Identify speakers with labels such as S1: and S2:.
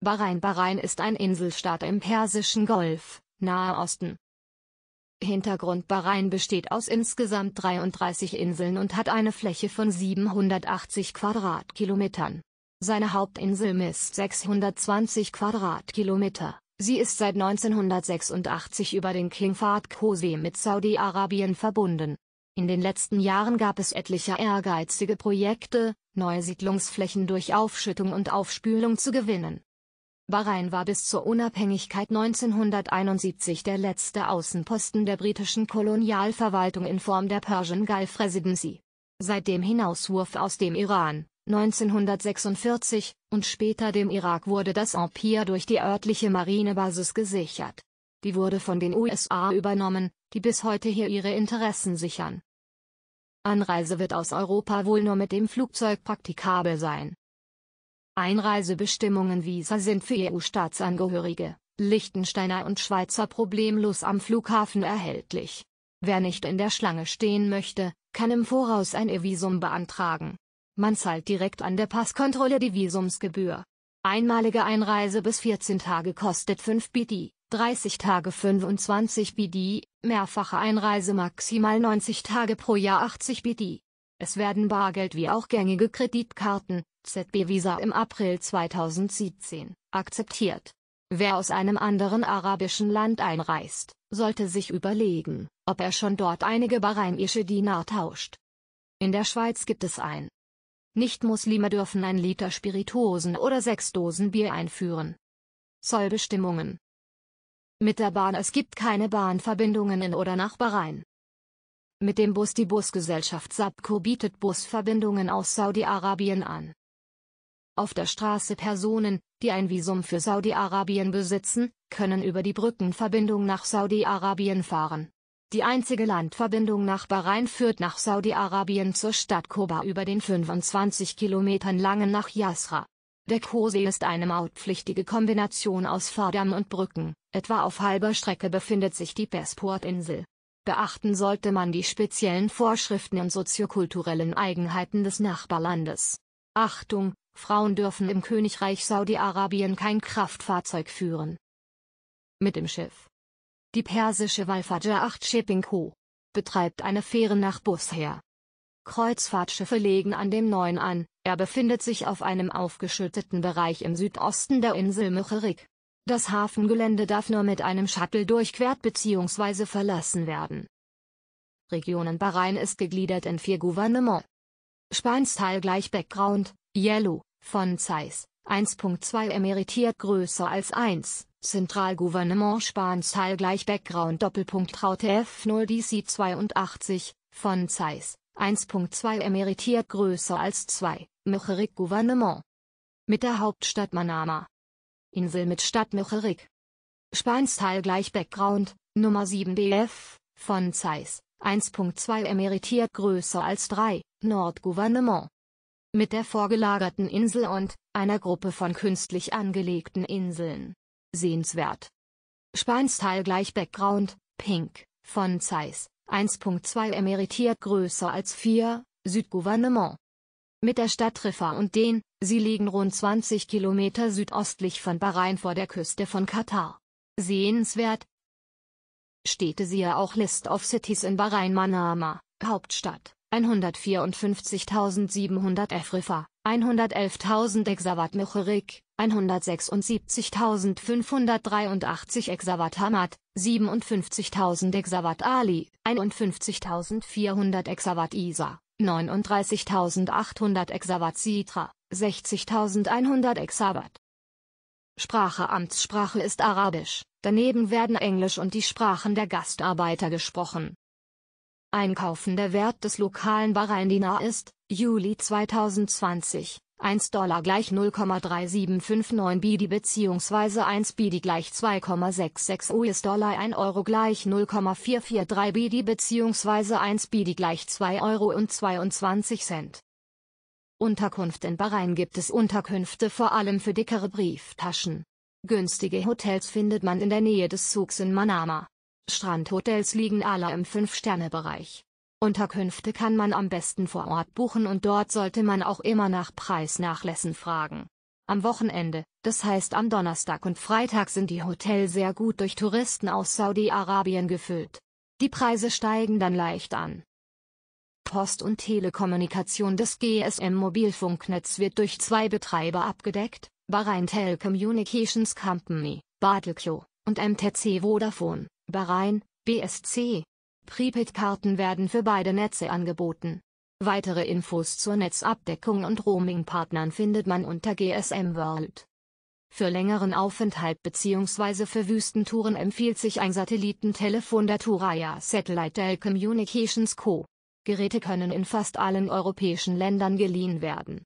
S1: Bahrain Bahrain ist ein Inselstaat im Persischen Golf, Nahe Osten. Hintergrund Bahrain besteht aus insgesamt 33 Inseln und hat eine Fläche von 780 Quadratkilometern. Seine Hauptinsel misst 620 Quadratkilometer. Sie ist seit 1986 über den King Fahd Khosee mit Saudi-Arabien verbunden. In den letzten Jahren gab es etliche ehrgeizige Projekte, neue Siedlungsflächen durch Aufschüttung und Aufspülung zu gewinnen. Bahrain war bis zur Unabhängigkeit 1971 der letzte Außenposten der britischen Kolonialverwaltung in Form der Persian Gulf Residency. Seit dem Hinauswurf aus dem Iran, 1946, und später dem Irak wurde das Empire durch die örtliche Marinebasis gesichert. Die wurde von den USA übernommen, die bis heute hier ihre Interessen sichern. Anreise wird aus Europa wohl nur mit dem Flugzeug praktikabel sein. Einreisebestimmungen Visa sind für EU-Staatsangehörige, Liechtensteiner und Schweizer problemlos am Flughafen erhältlich. Wer nicht in der Schlange stehen möchte, kann im Voraus ein E-Visum beantragen. Man zahlt direkt an der Passkontrolle die Visumsgebühr. Einmalige Einreise bis 14 Tage kostet 5 BD, 30 Tage 25 BD, mehrfache Einreise maximal 90 Tage pro Jahr 80 BD. Es werden Bargeld wie auch gängige Kreditkarten, ZB Visa im April 2017, akzeptiert. Wer aus einem anderen arabischen Land einreist, sollte sich überlegen, ob er schon dort einige bahrainische Dinar tauscht. In der Schweiz gibt es ein. Nicht-Muslime dürfen ein Liter Spirituosen oder sechs Dosen Bier einführen. Zollbestimmungen. Mit der Bahn Es gibt keine Bahnverbindungen in oder nach Bahrain. Mit dem Bus die Busgesellschaft SAPCO bietet Busverbindungen aus Saudi-Arabien an. Auf der Straße Personen, die ein Visum für Saudi-Arabien besitzen, können über die Brückenverbindung nach Saudi-Arabien fahren. Die einzige Landverbindung nach Bahrain führt nach Saudi-Arabien zur Stadt Koba über den 25 Kilometern langen nach Yasra. Der Kosee ist eine mautpflichtige Kombination aus Fahrdamm und Brücken, etwa auf halber Strecke befindet sich die Passportinsel beachten sollte man die speziellen Vorschriften und soziokulturellen Eigenheiten des Nachbarlandes. Achtung, Frauen dürfen im Königreich Saudi-Arabien kein Kraftfahrzeug führen. Mit dem Schiff. Die persische Walfajar 8 Shipping Co. betreibt eine Fähre nach Busher. Kreuzfahrtschiffe legen an dem neuen an, er befindet sich auf einem aufgeschütteten Bereich im Südosten der Insel Mecherik. Das Hafengelände darf nur mit einem Shuttle durchquert bzw. verlassen werden. Regionen Bahrain ist gegliedert in vier Gouvernements. Spansteil gleich Background, Yellow, von Zeiss, 1.2 emeritiert größer als 1, Zentralgouvernement Spansteil gleich Background Doppelpunkt Traute F0 DC 82, von Zeiss, 1.2 emeritiert größer als 2, Mecherik Gouvernement. Mit der Hauptstadt Manama, Insel mit Stadt Mecherik. Spansthal gleich Background, Nummer 7 BF, von Zeiss, 1.2 emeritiert größer als 3, Nordgouvernement. Mit der vorgelagerten Insel und einer Gruppe von künstlich angelegten Inseln. Sehenswert. Spansthal gleich Background, Pink, von Zeiss, 1.2 emeritiert größer als 4, Südgouvernement. Mit der Stadt Riffa und den, sie liegen rund 20 Kilometer südöstlich von Bahrain vor der Küste von Katar. Sehenswert Städte siehe auch List of Cities in Bahrain Manama, Hauptstadt, 154.700 Efrifa, 111.000 Exawat Mecherik, 176.583 Exawat Hamad, 57.000 Exawat Ali, 51.400 Exawat Isa, 39.800 Exawatt Sitra, 60.100 Exawatt. Sprache Amtssprache ist Arabisch, daneben werden Englisch und die Sprachen der Gastarbeiter gesprochen. Einkaufen Der Wert des lokalen Bahrain-Dinar ist, Juli 2020, 1 Dollar gleich 0,3759 BD bzw. 1 BD gleich 2,66 US-Dollar 1 Euro gleich 0,443 BD bzw. 1 BD gleich 2 Euro und 22 Cent. Unterkunft in Bahrain gibt es Unterkünfte vor allem für dickere Brieftaschen. Günstige Hotels findet man in der Nähe des Zugs in Manama. Strandhotels liegen alle im 5-Sterne-Bereich. Unterkünfte kann man am besten vor Ort buchen und dort sollte man auch immer nach Preisnachlässen fragen. Am Wochenende, das heißt am Donnerstag und Freitag sind die Hotels sehr gut durch Touristen aus Saudi-Arabien gefüllt. Die Preise steigen dann leicht an. Post- und Telekommunikation des GSM-Mobilfunknetz wird durch zwei Betreiber abgedeckt, Bahrain Telecommunications Company, Badeklo, und MTC Vodafone, Bahrain, BSC, Prepaid-Karten werden für beide Netze angeboten. Weitere Infos zur Netzabdeckung und Roaming-Partnern findet man unter GSM World. Für längeren Aufenthalt bzw. für Wüstentouren empfiehlt sich ein Satellitentelefon der Turaya Satellite Dell Communications Co. Geräte können in fast allen europäischen Ländern geliehen werden.